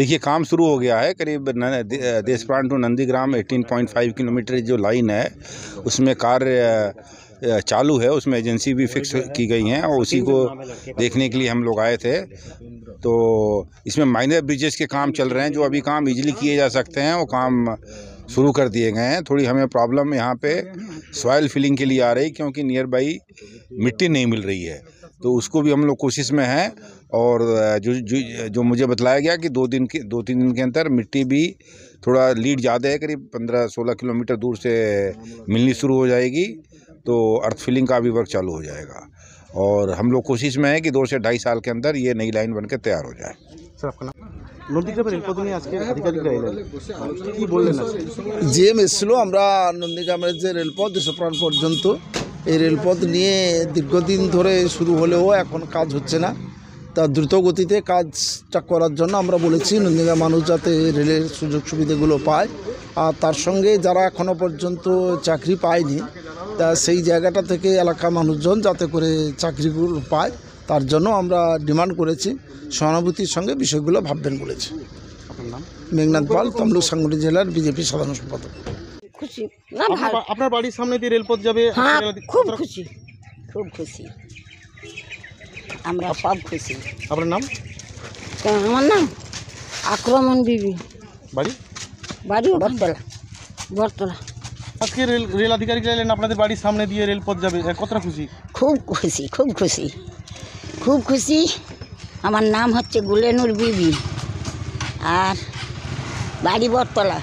देखिए काम शुरू हो गया है करीब देशप्राण टू हाँ। नंदीग्राम 18.5 किलोमीटर जो लाइन है उसमें कार्य चालू है उसमें एजेंसी भी फिक्स की गई हैं और हाँ, उसी को देखने के लिए हम लोग आए थे तो इसमें माइनर ब्रिजेस के काम चल रहे हैं जो अभी काम इजीली किए जा सकते हैं वो काम शुरू कर दिए गए हैं थोड़ी हमें प्रॉब्लम यहाँ पे हाँ, सॉयल फिलिंग के लिए आ रही क्योंकि नियर बाई मिट्टी नहीं मिल रही है तो उसको भी हम लोग कोशिश में हैं और जो जो जो मुझे बताया गया कि दो दिन के दो तीन दिन के अंदर मिट्टी भी थोड़ा लीड ज़्यादा है करीब पंद्रह सोलह किलोमीटर दूर से मिलनी शुरू हो जाएगी तो अर्थ फिलिंग का भी वर्क चालू हो जाएगा और हम लोग कोशिश में है कि दो से ढाई साल के अंदर ये नई लाइन बनकर तैयार हो जाए सर आपका हमारा নন্দীগ্রামের রেলপথে আজকে আধিকারিকরা এলেন কি বললেন এই রেলপথ নিয়ে দীর্ঘদিন ধরে শুরু হলেও এখন কাজ হচ্ছে না তা দ্রুত গতিতে কাজটা করার জন্য আমরা বলেছি নন্দীগ্রাম মানুষ যাতে রেলের সুযোগ সুবিধাগুলো পায় আর তার সঙ্গে যারা এখনও পর্যন্ত চাকরি পায়নি তা সেই জায়গাটা থেকে এলাকা মানুষজন যাতে করে চাকরিগুলো পায় তার জন্য আমরা ডিমান্ড করেছি সহানুভূতির সঙ্গে বিষয়গুলো ভাববেন বলেছি মেঘনাথ পাল তমলুক সাংগুড়ি জেলার বিজেপি সাধারণ সম্পাদক খুশি না ভালো আপনার বাড়ির সামনে দিয়ে রেলপথ যাবে হ্যাঁ খুব খুশি খুব খুশি আমরা সব খুশি আপনার নাম আমার নাম আক্রমণ বিবি বাড়ি বাড়ি বটতলা বটতলা আজকে রেল রেল আধিকারিক রেলেন আপনাদের বাড়ির সামনে দিয়ে রেলপথ যাবে কতটা খুশি খুব খুশি খুব খুশি খুব খুশি আমার নাম হচ্ছে গুলেনুর বিবি আর বাড়ি বটতলা